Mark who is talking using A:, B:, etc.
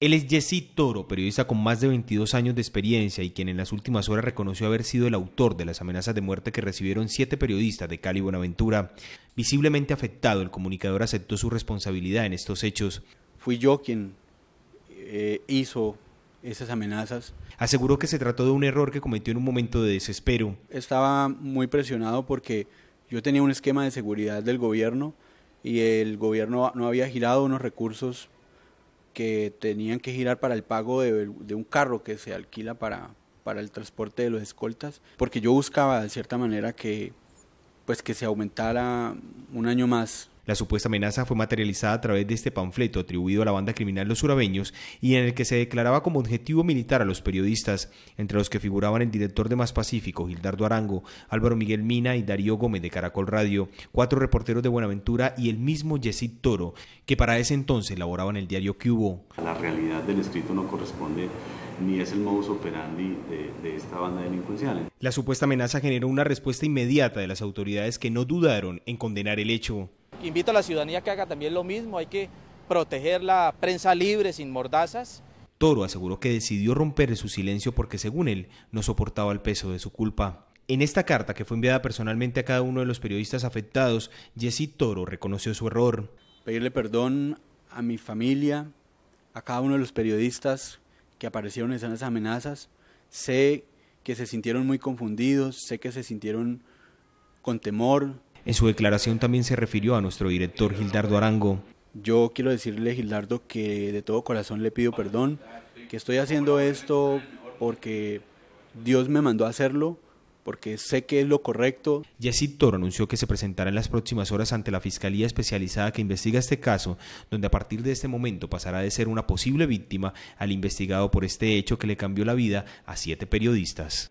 A: Él es Jesse Toro, periodista con más de 22 años de experiencia y quien en las últimas horas reconoció haber sido el autor de las amenazas de muerte que recibieron siete periodistas de Cali y Buenaventura. Visiblemente afectado, el comunicador aceptó su responsabilidad en estos hechos.
B: Fui yo quien eh, hizo esas amenazas.
A: Aseguró que se trató de un error que cometió en un momento de desespero.
B: Estaba muy presionado porque yo tenía un esquema de seguridad del gobierno y el gobierno no había girado unos recursos que tenían que girar para el pago de, un carro que se alquila para, para el transporte de los escoltas, porque yo buscaba de cierta manera que pues que se aumentara un año más
A: la supuesta amenaza fue materializada a través de este panfleto atribuido a la banda criminal Los Urabeños y en el que se declaraba como objetivo militar a los periodistas, entre los que figuraban el director de Más Pacífico, Gildardo Arango, Álvaro Miguel Mina y Darío Gómez de Caracol Radio, cuatro reporteros de Buenaventura y el mismo Yesid Toro, que para ese entonces en el diario
B: Cubo. La realidad del escrito no corresponde ni es el modus operandi de, de, esta banda delincuencial.
A: La supuesta amenaza generó una respuesta inmediata de las autoridades que no dudaron en condenar el hecho
B: invito a la ciudadanía que haga también lo mismo, hay que proteger la prensa libre sin mordazas.
A: Toro aseguró que decidió romper su silencio porque según él no soportaba el peso de su culpa. En esta carta que fue enviada personalmente a cada uno de los periodistas afectados, Jesse Toro reconoció su error.
B: Pedirle perdón a mi familia, a cada uno de los periodistas que aparecieron en esas amenazas. Sé que se sintieron muy confundidos, sé que se sintieron con temor,
A: en su declaración también se refirió a nuestro director Gildardo Arango.
B: Yo quiero decirle, Gildardo, que de todo corazón le pido perdón, que estoy haciendo esto porque Dios me mandó a hacerlo, porque sé que es lo correcto.
A: Jessy Toro anunció que se presentará en las próximas horas ante la Fiscalía Especializada que investiga este caso, donde a partir de este momento pasará de ser una posible víctima al investigado por este hecho que le cambió la vida a siete periodistas.